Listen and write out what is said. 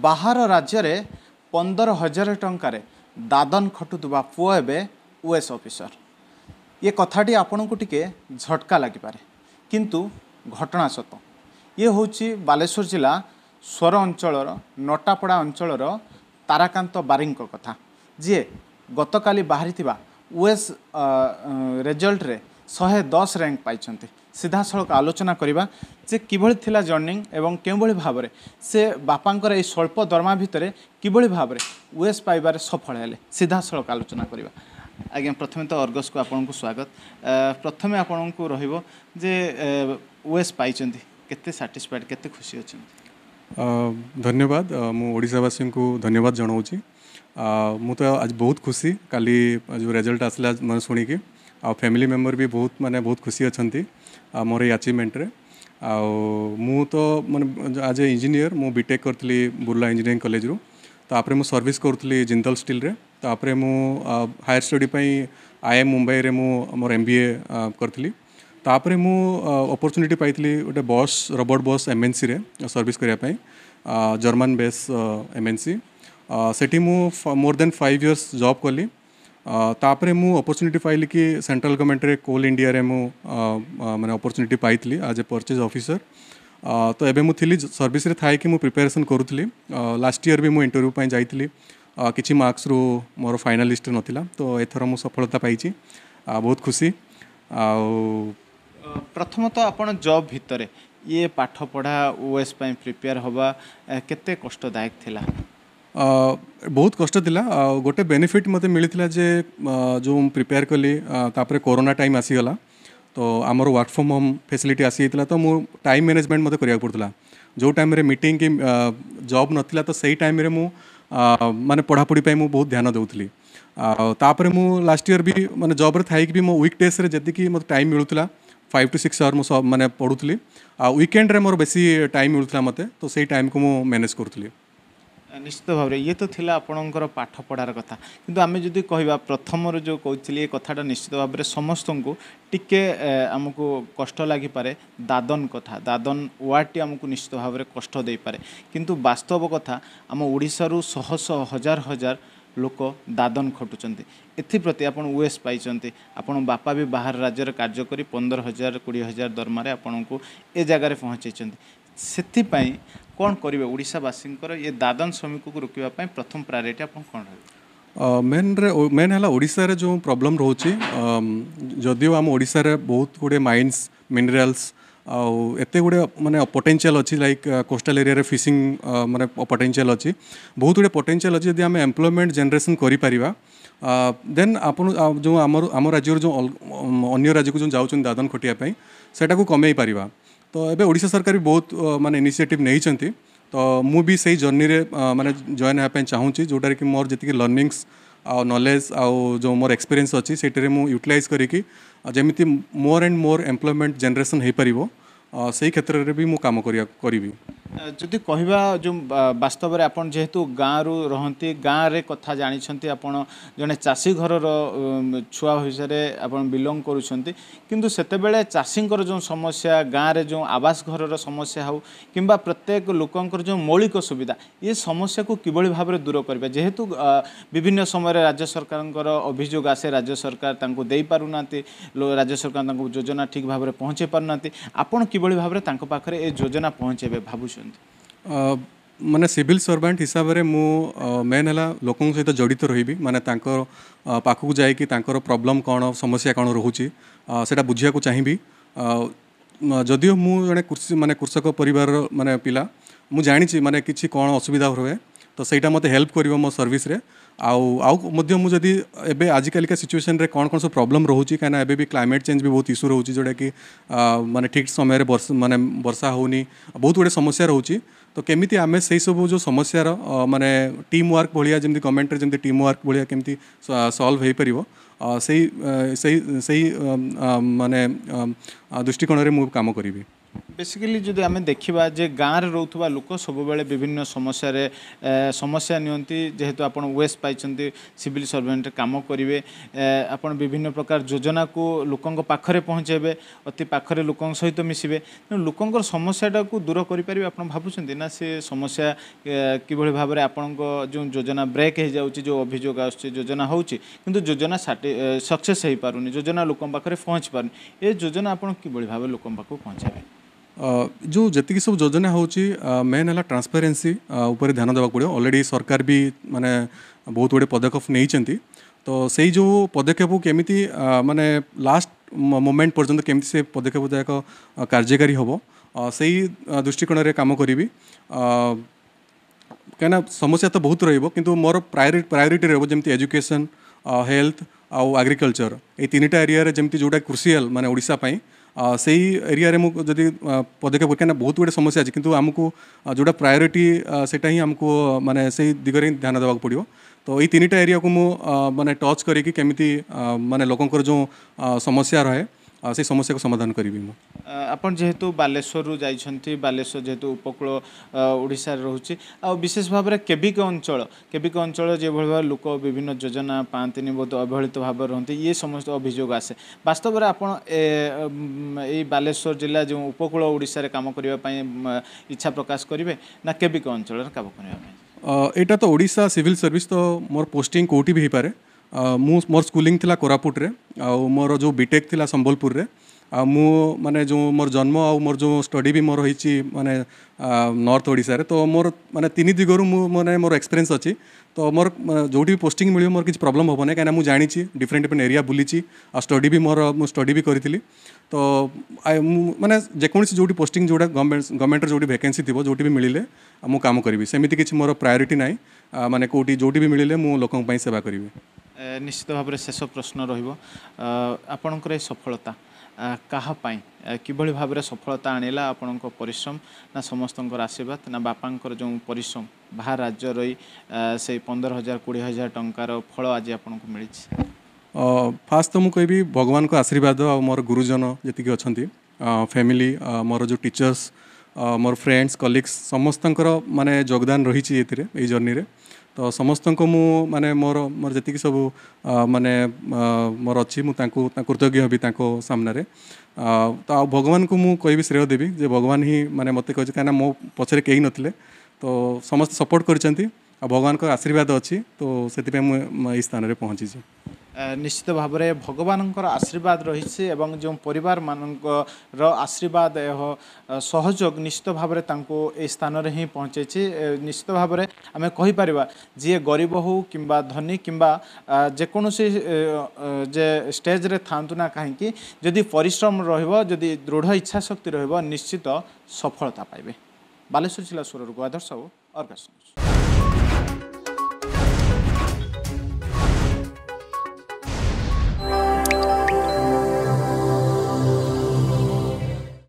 ବାହାର ରାଜ୍ୟରେ ପନ୍ଦର ହଜାର ଟଙ୍କାରେ ଦାଦନ ଖଟୁଥିବା ପୁଅ ଏବେ ୱେସ୍ ଅଫିସର ଏ କଥାଟି ଆପଣଙ୍କୁ ଟିକିଏ ଝଟକା ଲାଗିପାରେ କିନ୍ତୁ ଘଟଣା ସତ ଇଏ ହେଉଛି ବାଲେଶ୍ୱର ଜିଲ୍ଲା ସ୍ୱର ଅଞ୍ଚଳର ନଟାପଡ଼ା ଅଞ୍ଚଳର ତାରାକାନ୍ତ ବାରିଙ୍କ କଥା ଯିଏ ଗତକାଲି ବାହାରିଥିବା ୱେସ୍ ରେଜଲ୍ଟରେ ଶହେ ଦଶ ରାଙ୍କ ପାଇଛନ୍ତି ସିଧାସଳଖ ଆଲୋଚନା କରିବା ଯେ କିଭଳି ଥିଲା ଜର୍ଣ୍ଣିଂ ଏବଂ କେଉଁଭଳି ଭାବରେ ସେ ବାପାଙ୍କର ଏଇ ସ୍ୱଳ୍ପ ଦରମା ଭିତରେ କିଭଳି ଭାବରେ ୱେସ୍ ପାଇବାରେ ସଫଳ ହେଲେ ସିଧାସଳଖ ଆଲୋଚନା କରିବା ଆଜ୍ଞା ପ୍ରଥମେ ତ ଅର୍ଗସ୍କୁ ଆପଣଙ୍କୁ ସ୍ୱାଗତ ପ୍ରଥମେ ଆପଣଙ୍କୁ ରହିବ ଯେ ୱେସ୍ ପାଇଛନ୍ତି କେତେ ସାଟିସ୍ଫାଏଡ଼୍ କେତେ ଖୁସି ଅଛନ୍ତି ଧନ୍ୟବାଦ ମୁଁ ଓଡ଼ିଶାବାସୀଙ୍କୁ ଧନ୍ୟବାଦ ଜଣାଉଛି ମୁଁ ତ ଆଜି ବହୁତ ଖୁସି କାଲି ଯେଉଁ ରେଜଲ୍ଟ ଆସିଲା ମାନେ ଶୁଣିକି ଆଉ ଫ୍ୟାମିଲି ମେମ୍ବର ବି ବହୁତ ମାନେ ବହୁତ ଖୁସି ଅଛନ୍ତି ମୋର ଏଇ ଆଚିଭମେଣ୍ଟରେ ଆଉ ମୁଁ ତ ମାନେ ଆଜ୍ ଏ ଇଞ୍ଜିନିୟର ମୁଁ ବିଟେକ୍ କରିଥିଲି ବୁର୍ଲା ଇଞ୍ଜିନିୟରିଂ କଲେଜରୁ ତାପରେ ମୁଁ ସର୍ଭିସ୍ କରୁଥିଲି ଜିନ୍ଦଲ ଷ୍ଟିଲ୍ରେ ତାପରେ ମୁଁ ହାୟର ଷ୍ଟଡ଼ି ପାଇଁ ଆଇ ଏମ୍ ମୁମ୍ବାଇରେ ମୁଁ ମୋର ଏମ୍ ବି ଏ କରିଥିଲି ତାପରେ ମୁଁ ଅପରଚ୍ୟୁନିଟି ପାଇଥିଲି ଗୋଟେ ବସ୍ ରବର୍ଟ ବସ୍ ଏମ୍ଏନ୍ସିରେ ସର୍ଭିସ୍ କରିବା ପାଇଁ ଜର୍ମାନ ବେସ୍ ଏମ୍ଏନ୍ସି ସେଠି ମୁଁ more than five years job କଲି तापर मु अपरच्युनिटी पाइली कि सेंट्रल गवर्नमेंट कोल इंडिया रे मु माने अपरच्युनिटी आज ए परचेज अफिसर तो ये मुझे सर्विस रे थाई कि मु प्रिपरेशन लास्ट ईयर भी मुझे इंटरव्यू पर जा कि मार्क्स रु मोर फाइनल नाला तो एथर मु सफलता पाई बहुत खुशी आ ପ୍ରଥମତଃ आप जब भितर ଇଏ ପାଠ ପଢ଼ା ଓଏସ୍ ପାଇଁ प्रिपेयर ହେବା କେତେ कष्टदायक थिला ବହୁତ କଷ୍ଟ ଥିଲା ଆଉ ଗୋଟେ ବେନିଫିଟ୍ ମୋତେ ମିଳିଥିଲା ଯେ ଯେଉଁ ମୁଁ ପ୍ରିପେୟାର କଲି ତାପରେ କରୋନା ଟାଇମ୍ ଆସିଗଲା ତ ଆମର ୱାର୍କ ଫ୍ରମ୍ ହୋମ୍ ଫେସିଲିଟି ଆସିଯାଇଥିଲା ତ ମୁଁ ଟାଇମ୍ ମ୍ୟାନେଜମେଣ୍ଟ ମୋତେ କରିବାକୁ ପଡ଼ୁଥିଲା ଯେଉଁ ଟାଇମ୍ରେ ମିଟିଂ କି ଜବ୍ ନଥିଲା ତ ସେଇ ଟାଇମ୍ରେ ମୁଁ ମାନେ ପଢ଼ାପଢ଼ି ପାଇଁ ମୁଁ ବହୁତ ଧ୍ୟାନ ଦେଉଥିଲି ଆଉ ତାପରେ ମୁଁ ଲାଷ୍ଟ ଇୟର୍ ବି ମାନେ ଜବ୍ରେ ଥାଇକି ବି ମୋ ୱିକ୍ ଡେଜ୍ରେ ଯେତିକି ମୋତେ ଟାଇମ୍ ମିଳୁଥିଲା ଫାଇଭ୍ ଟୁ ସିକ୍ସ ଆୱାର୍ ମୁଁ ମାନେ ପଢ଼ୁଥିଲି ଆଉ ୱିକେଣ୍ଡରେ ମୋର ବେଶୀ ଟାଇମ୍ ମିଳୁଥିଲା ମୋତେ ତ ସେଇ ଟାଇମ୍କୁ ମୁଁ ମ୍ୟାନେଜ୍ କରୁଥିଲି ନିଶ୍ଚିତ ଭାବରେ ଇଏ ତ ଥିଲା ଆପଣଙ୍କର ପାଠ ପଢ଼ାର କଥା କିନ୍ତୁ ଆମେ ଯଦି କହିବା ପ୍ରଥମରୁ ଯେଉଁ କହୁଥିଲି ଏ କଥାଟା ନିଶ୍ଚିତ ଭାବରେ ସମସ୍ତଙ୍କୁ ଟିକେ ଆମକୁ କଷ୍ଟ ଲାଗିପାରେ ଦାଦନ କଥା ଦାଦନ ୱାର୍ଡ଼ଟି ଆମକୁ ନିଶ୍ଚିତ ଭାବରେ କଷ୍ଟ ଦେଇପାରେ କିନ୍ତୁ ବାସ୍ତବ କଥା ଆମ ଓଡ଼ିଶାରୁ ଶହ ଶହ ହଜାର ହଜାର ଲୋକ ଦାଦନ ଖଟୁଛନ୍ତି ଏଥିପ୍ରତି ଆପଣ ଓଏସ୍ ପାଇଛନ୍ତି ଆପଣ ବାପା ବି ବାହାର ରାଜ୍ୟରେ କାର୍ଯ୍ୟ କରି ପନ୍ଦର ହଜାର କୋଡ଼ିଏ ହଜାର ଦରମାରେ ଆପଣଙ୍କୁ ଏ ଜାଗାରେ ପହଞ୍ଚାଇଛନ୍ତି ସେଥିପାଇଁ କ'ଣ କରିବେ ଓଡ଼ିଶାବାସୀଙ୍କର ଏ ଦାଦନ ଶ୍ରମିକକୁ ରୋକିବା ପାଇଁ ପ୍ରଥମ ପ୍ରାୟୋରିଟି ଆପଣ କ'ଣ ରହିବ ମେନ୍ରେ ମେନ୍ ହେଲା ଓଡ଼ିଶାରେ ଯେଉଁ ପ୍ରୋବ୍ଲେମ୍ ରହୁଛି ଯଦିଓ ଆମ ଓଡ଼ିଶାରେ ବହୁତ ଗୁଡ଼ିଏ ମାଇନ୍ସ ମିନେରାଲ୍ସ ଆଉ ଏତେ ଗୁଡ଼ିଏ ମାନେ ପୋଟେନ୍ସିଆଲ୍ ଅଛି ଲାଇକ୍ କୋଷ୍ଟାଲ୍ ଏରିଆରେ ଫିସିଂ ମାନେ ପୋଟେନ୍ସିଆଲ୍ ଅଛି ବହୁତ ଗୁଡ଼ିଏ ପଟେନ୍ସିଆଲ୍ ଅଛି ଯଦି ଆମେ ଏମ୍ପ୍ଲୟମେଣ୍ଟ ଜେନେରେସନ୍ କରିପାରିବା ଦେନ୍ ଆପଣ ଯେଉଁ ଆମର ଆମ ରାଜ୍ୟରୁ ଯେଉଁ ଅନ୍ୟ ରାଜ୍ୟକୁ ଯେଉଁ ଯାଉଛନ୍ତି ଦାଦନ ଖଟିବା ପାଇଁ ସେଇଟାକୁ କମେଇ ପାରିବା ତ ଏବେ ଓଡ଼ିଶା ସରକାର ବି ବହୁତ ମାନେ ଇନିସିଏଟିଭ୍ ନେଇଛନ୍ତି ତ ମୁଁ ବି ସେଇ ଜର୍ଣ୍ଣିରେ ମାନେ ଜଏନ୍ ହେବା ପାଇଁ ଚାହୁଁଛି ଯେଉଁଟାରେ କି ମୋର ଯେତିକି ଲର୍ଣ୍ଣିଂସ୍ ଆଉ ନଲେଜ୍ ଆଉ ଯେଉଁ ମୋର ଏକ୍ସପିରିଏନ୍ସ ଅଛି ସେଇଟାରେ ମୁଁ ୟୁଟିଲାଇଜ୍ କରିକି ଯେମିତି more and more employment generation ହୋଇପାରିବ ସେଇ କ୍ଷେତ୍ରରେ ବି ମୁଁ କାମ କରିବା କରିବି ଯଦି କହିବା ଯେଉଁ ବାସ୍ତବରେ ଆପଣ ଯେହେତୁ ଗାଁରୁ ରହନ୍ତି ଗାଁରେ କଥା ଜାଣିଛନ୍ତି ଆପଣ ଜଣେ ଚାଷୀ ଘରର ଛୁଆ ହିସାବରେ ଆପଣ ବିଲଙ୍ଗ କରୁଛନ୍ତି କିନ୍ତୁ ସେତେବେଳେ ଚାଷୀଙ୍କର ଯେଉଁ ସମସ୍ୟା ଗାଁରେ ଯେଉଁ ଆବାସ ଘରର ସମସ୍ୟା ହେଉ କିମ୍ବା ପ୍ରତ୍ୟେକ ଲୋକଙ୍କର ଯେଉଁ ମୌଳିକ ସୁବିଧା ଏ ସମସ୍ୟାକୁ କିଭଳି ଭାବରେ ଦୂର କରିବା ଯେହେତୁ ବିଭିନ୍ନ ସମୟରେ ରାଜ୍ୟ ସରକାରଙ୍କର ଅଭିଯୋଗ ଆସେ ରାଜ୍ୟ ସରକାର ତାଙ୍କୁ ଦେଇପାରୁନାହାନ୍ତି ରାଜ୍ୟ ସରକାର ତାଙ୍କୁ ଯୋଜନା ଠିକ୍ ଭାବରେ ପହଞ୍ଚାଇ ପାରୁନାହାନ୍ତି ଆପଣ କିଭଳି ଭାବରେ ତାଙ୍କ ପାଖରେ ଏ ଯୋଜନା ପହଞ୍ଚାଇବେ ଭାବୁଛନ୍ତି କରୁଛନ୍ତି ମାନେ ସିଭିଲ୍ ସର୍ଭାଣ୍ଟ ହିସାବରେ ମୁଁ ମେନ୍ ହେଲା ଲୋକଙ୍କ ସହିତ ଜଡ଼ିତ ରହିବି ମାନେ ତାଙ୍କ ପାଖକୁ ଯାଇକି ତାଙ୍କର ପ୍ରୋବ୍ଲେମ୍ କ'ଣ ସମସ୍ୟା କ'ଣ ରହୁଛି ସେଇଟା ବୁଝିବାକୁ ଚାହିଁବି ଯଦିଓ ମୁଁ ଜଣେ କୃଷି ମାନେ କୃଷକ ପରିବାରର ମାନେ ପିଲା ମୁଁ ଜାଣିଛି ମାନେ କିଛି କ'ଣ ଅସୁବିଧା ରୁହେ ତ ସେଇଟା ମୋତେ ହେଲ୍ପ କରିବ ମୋ ସର୍ଭିସରେ ଆଉ ଆଉ ମଧ୍ୟ ମୁଁ ଯଦି ଏବେ ଆଜିକାଲିକା ସିଚୁଏସନ୍ରେ କ'ଣ କ'ଣ ସବୁ ପ୍ରୋବ୍ଲେମ୍ ରହୁଛି କାହିଁକିନା ଏବେ ବି କ୍ଲାଇମେଟ୍ ଚେଞ୍ଜ ବି ବହୁତ ଇସ୍ୟୁ ରହୁଛି ଯେଉଁଟାକି ମାନେ ଠିକ୍ ସମୟରେ ବର୍ଷା ମାନେ ବର୍ଷା ହେଉନି ବହୁତ ଗୁଡ଼ିଏ ସମସ୍ୟା ରହୁଛି ତ କେମିତି ଆମେ ସେହିସବୁ ଯେଉଁ ସମସ୍ୟାର ମାନେ ଟିମ୍ ୱାର୍କ ଭଳିଆ ଯେମିତି ଗଭର୍ଣ୍ଣମେଣ୍ଟରେ ଯେମିତି ଟିମ୍ ୱାର୍କ ଭଳିଆ କେମିତି ସଲ୍ଭ ହୋଇପାରିବ ସେଇ ସେଇ ସେଇ ମାନେ ଦୃଷ୍ଟିକୋଣରେ ମୁଁ କାମ କରିବି বেসিকালি যদি আমি দেখিবা যে গাঁরে রহুবা লোক সবুলে বিভিন্ন সমস্যার সমস্যা নিয়ন্তি যেহেতু আপনার ওয়েস পাইছেন সিভিল সর্ভেন্ট কাম করবে আপনার বিভিন্ন প্রকার যোজনা কু লোক পাখে পৌঁছাইবে অতি পাখে লোক সহ মিশবে লোকর সমস্যাটা দূর করে পারবে আপনার ভাবুছেন না সে সমস্যা কিভাবে ভাবে আপনার যে যোজনা ব্রেক হয়ে যাচ্ছে যে অভিযোগ আসছে যোজনা হচ্ছে কিন্তু যোজনা সকসেস হয়ে পু যোজনা লোক পাখে পৌঁছি পু এ যোজনা আপনার কিভাবে ভাবে লোক পাখু পৌঁছাবে ଯେଉଁ ଯେତିକି ସବୁ ଯୋଜନା ହେଉଛି ମେନ୍ ହେଲା ଟ୍ରାନ୍ସପାରେନ୍ସି ଉପରେ ଧ୍ୟାନ ଦେବାକୁ ପଡ଼ିବ ଅଲରେଡ଼ି ସରକାର ବି ମାନେ ବହୁତ ଗୁଡ଼ିଏ ପଦକ୍ଷେପ ନେଇଛନ୍ତି ତ ସେଇ ଯେଉଁ ପଦକ୍ଷେପକୁ କେମିତି ମାନେ ଲାଷ୍ଟ ମୋମେଣ୍ଟ ପର୍ଯ୍ୟନ୍ତ କେମିତି ସେ ପଦକ୍ଷେପ ଯାକ କାର୍ଯ୍ୟକାରୀ ହେବ ସେଇ ଦୃଷ୍ଟିକୋଣରେ କାମ କରିବି କାହିଁକିନା ସମସ୍ୟା ତ ବହୁତ ରହିବ କିନ୍ତୁ ମୋର ପ୍ରାୟୋରିଟି ପ୍ରାୟୋରିଟି ରହିବ ଯେମିତି ଏଜୁକେସନ୍ ହେଲ୍ଥ ଆଉ ଆଗ୍ରିକଲଚର ଏଇ ତିନିଟା ଏରିଆରେ ଯେମିତି ଯେଉଁଟା କ୍ରୁସିଆଲ୍ ମାନେ ଓଡ଼ିଶା ପାଇଁ से ही एरिया मुझे पदकेप क्या बहुत गुड़े समस्या अच्छी किमको जोटा प्रायोरीटी से आमको मानने से ही ध्यान देवाक पड़ो तो यही तीन टा एरिया मानने टच करके मानने लोकंर जो समस्या रहा है সেই সমস্যাকে সমাধান করবি মু আপন যেহেতু বালেশ্বরু যাইছন্তি বালেশ্বর যেহেতু উপকূল ওড়িশার রহুচি আর বিশেষ ভাবে কেবিক অঞ্চল কেবিক অঞ্চল যেভাবে ভাবে লোক বিভিন্ন যোজনা পাঁতিনি বহুত অবহেলিত ভাবে রহতি ইয়ে সমস্ত অভিযোগ আসে বাস্তবরে আপন এই বালেশ্বর জেলা যে উপকূল ওড়িশার কাম করা ইচ্ছা প্রকাশ করবে না কেবিক অঞ্চলের কাম করা এইটা তো ওড়িশা সিভিল সার্ভিস তো মোর পোস্টিং কোটি বি হইপারে পারে ମୁଁ ମୋର ସ୍କୁଲିଂ ଥିଲା କୋରାପୁଟରେ ଆଉ ମୋର ଯେଉଁ ବିଟେକ୍ ଥିଲା ସମ୍ବଲପୁରରେ ଆଉ ମୁଁ ମାନେ ଯେଉଁ ମୋର ଜନ୍ମ ଆଉ ମୋର ଯେଉଁ ଷ୍ଟଡ଼ି ବି ମୋର ହେଇଛି ମାନେ ନର୍ଥ ଓଡ଼ିଶାରେ ତ ମୋର ମାନେ ତିନି ଦିଗରୁ ମୁଁ ମାନେ ମୋର ଏକ୍ସପିରିଏନ୍ସ ଅଛି ତ ମୋର ଯେଉଁଠି ବି ପୋଷ୍ଟିଂ ମିଳିବ ମୋର କିଛି ପ୍ରୋବ୍ଲେମ୍ ହେବ ନାହିଁ କାହିଁକିନା ମୁଁ ଜାଣିଛି ଡିଫରେଣ୍ଟ ଡିଫରେଣ୍ଟ ଏରିଆ ବୁଲିଛି ଆଉ ଷ୍ଟଡ଼ି ବି ମୋର ମୁଁ ଷ୍ଟଡ଼ି ବି କରିଥିଲି ତ ମୁଁ ମାନେ ଯେକୌଣସି ଯେଉଁଠି ପୋଷ୍ଟିଂ ଯେଉଁଟା ଗଭର୍ଣ୍ଣମେଣ୍ଟ ଗଭର୍ଣ୍ଣମେଣ୍ଟର ଯେଉଁଠି ଭେକେନ୍ସି ଥିବ ଯେଉଁଠି ବି ମିଳିଲେ ମୁଁ କାମ କରିବି ସେମିତି କିଛି ମୋର ପ୍ରାୟୋରିଟି ନାହିଁ ମାନେ କେଉଁଠି ଯେଉଁଠି ବି ମିଳିଲେ ମୁଁ ଲୋକଙ୍କ ପାଇଁ ସେବା କରିବି ନିଶ୍ଚିତ ଭାବରେ ଶେଷ ପ୍ରଶ୍ନ ରହିବ ଆପଣଙ୍କର ଏ ସଫଳତା କାହା ପାଇଁ କିଭଳି ଭାବରେ ସଫଳତା ଆଣିଲା ଆପଣଙ୍କ ପରିଶ୍ରମ ନା ସମସ୍ତଙ୍କର ଆଶୀର୍ବାଦ ନା ବାପାଙ୍କର ଯେଉଁ ପରିଶ୍ରମ ବାହାର ରାଜ୍ୟ ରହି ସେଇ ପନ୍ଦର ହଜାର କୋଡ଼ିଏ ହଜାର ଟଙ୍କାର ଫଳ ଆଜି ଆପଣଙ୍କୁ ମିଳିଛି ଫାର୍ଷ୍ଟ ତ ମୁଁ କହିବି ଭଗବାନଙ୍କ ଆଶୀର୍ବାଦ ଆଉ ମୋର ଗୁରୁଜନ ଯେତିକି ଅଛନ୍ତି ଫ୍ୟାମିଲି ମୋର ଯେଉଁ ଟିଚର୍ସ ମୋର ଫ୍ରେଣ୍ଡସ୍ କଲିଗ୍ସ ସମସ୍ତଙ୍କର ମାନେ ଯୋଗଦାନ ରହିଛି ଏଥିରେ ଏଇ ଜର୍ଣ୍ଣିରେ ତ ସମସ୍ତଙ୍କୁ ମୁଁ ମାନେ ମୋର ମୋର ଯେତିକି ସବୁ ମାନେ ମୋର ଅଛି ମୁଁ ତାଙ୍କୁ କୃତଜ୍ଞ ହେବି ତାଙ୍କ ସାମ୍ନାରେ ତ ଆଉ ଭଗବାନଙ୍କୁ ମୁଁ କହିବି ଶ୍ରେୟ ଦେବି ଯେ ଭଗବାନ ହିଁ ମାନେ ମୋତେ କହିଛି କାହିଁକିନା ମୋ ପଛରେ କେହି ନଥିଲେ ତ ସମସ୍ତେ ସପୋର୍ଟ କରିଛନ୍ତି ଆଉ ଭଗବାନଙ୍କ ଆଶୀର୍ବାଦ ଅଛି ତ ସେଥିପାଇଁ ମୁଁ ଏଇ ସ୍ଥାନରେ ପହଞ୍ଚିଛି ନିଶ୍ଚିତ ଭାବରେ ଭଗବାନଙ୍କର ଆଶୀର୍ବାଦ ରହିଛି ଏବଂ ଯେଉଁ ପରିବାରମାନଙ୍କର ଆଶୀର୍ବାଦ ସହଯୋଗ ନିଶ୍ଚିତ ଭାବରେ ତାଙ୍କୁ ଏ ସ୍ଥାନରେ ହିଁ ପହଞ୍ଚାଇଛି ନିଶ୍ଚିତ ଭାବରେ ଆମେ କହିପାରିବା ଯିଏ ଗରିବ ହେଉ କିମ୍ବା ଧନୀ କିମ୍ବା ଯେକୌଣସି ଯେ ଷ୍ଟେଜ୍ରେ ଥାଆନ୍ତୁ ନା କାହିଁକି ଯଦି ପରିଶ୍ରମ ରହିବ ଯଦି ଦୃଢ଼ ଇଚ୍ଛାଶକ୍ତି ରହିବ ନିଶ୍ଚିତ ସଫଳତା ପାଇବେ ବାଲେଶ୍ୱର ଜିଲ୍ଲା ସ୍ୱରରୁ ଗାଧର ସାହୁ ଅର୍ଗାସ